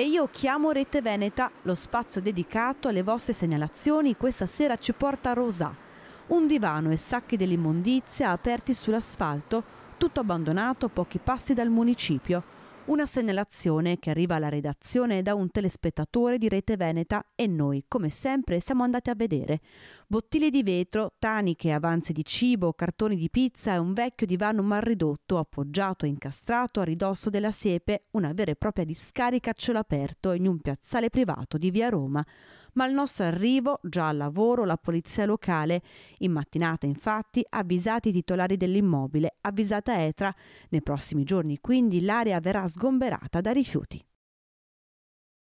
e io chiamo Rete Veneta, lo spazio dedicato alle vostre segnalazioni questa sera ci porta a Rosà, un divano e sacchi dell'immondizia aperti sull'asfalto, tutto abbandonato a pochi passi dal municipio, una segnalazione che arriva alla redazione da un telespettatore di Rete Veneta e noi, come sempre, siamo andati a vedere. Bottiglie di vetro, taniche, avanzi di cibo, cartoni di pizza e un vecchio divano malridotto appoggiato e incastrato a ridosso della siepe, una vera e propria discarica a cielo aperto in un piazzale privato di via Roma ma al nostro arrivo, già al lavoro, la polizia locale, in mattinata infatti, ha avvisato i titolari dell'immobile, avvisata ETRA, nei prossimi giorni quindi l'area verrà sgomberata da rifiuti.